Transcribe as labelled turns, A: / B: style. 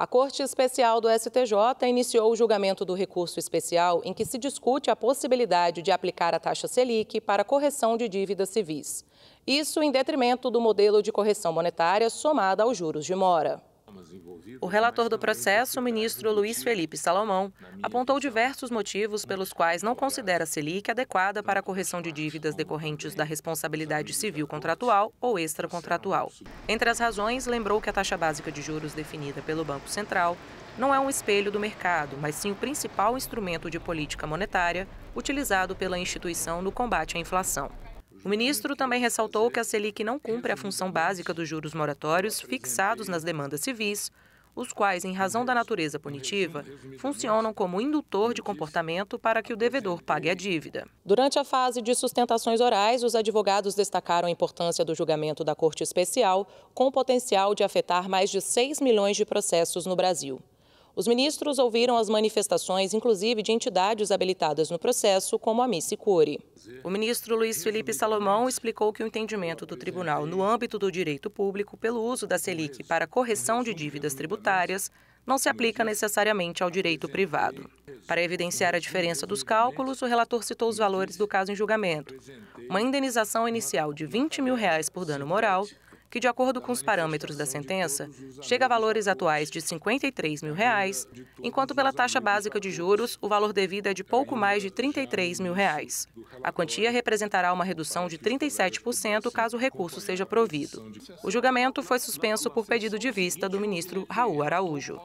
A: A Corte Especial do STJ iniciou o julgamento do recurso especial em que se discute a possibilidade de aplicar a taxa Selic para correção de dívidas civis. Isso em detrimento do modelo de correção monetária somada aos juros de mora. O relator do processo, o ministro Luiz Felipe Salomão, apontou diversos motivos pelos quais não considera a Selic adequada para a correção de dívidas decorrentes da responsabilidade civil contratual ou extracontratual. Entre as razões, lembrou que a taxa básica de juros definida pelo Banco Central não é um espelho do mercado, mas sim o principal instrumento de política monetária utilizado pela instituição no combate à inflação. O ministro também ressaltou que a Selic não cumpre a função básica dos juros moratórios fixados nas demandas civis, os quais, em razão da natureza punitiva, funcionam como indutor de comportamento para que o devedor pague a dívida. Durante a fase de sustentações orais, os advogados destacaram a importância do julgamento da Corte Especial, com o potencial de afetar mais de 6 milhões de processos no Brasil. Os ministros ouviram as manifestações, inclusive de entidades habilitadas no processo, como a Missi Cury. O ministro Luiz Felipe Salomão explicou que o entendimento do tribunal no âmbito do direito público pelo uso da Selic para correção de dívidas tributárias não se aplica necessariamente ao direito privado. Para evidenciar a diferença dos cálculos, o relator citou os valores do caso em julgamento. Uma indenização inicial de 20 mil reais por dano moral que, de acordo com os parâmetros da sentença, chega a valores atuais de R$ 53 mil, reais, enquanto pela taxa básica de juros o valor devido é de pouco mais de R$ 33 mil. Reais. A quantia representará uma redução de 37% caso o recurso seja provido. O julgamento foi suspenso por pedido de vista do ministro Raul Araújo.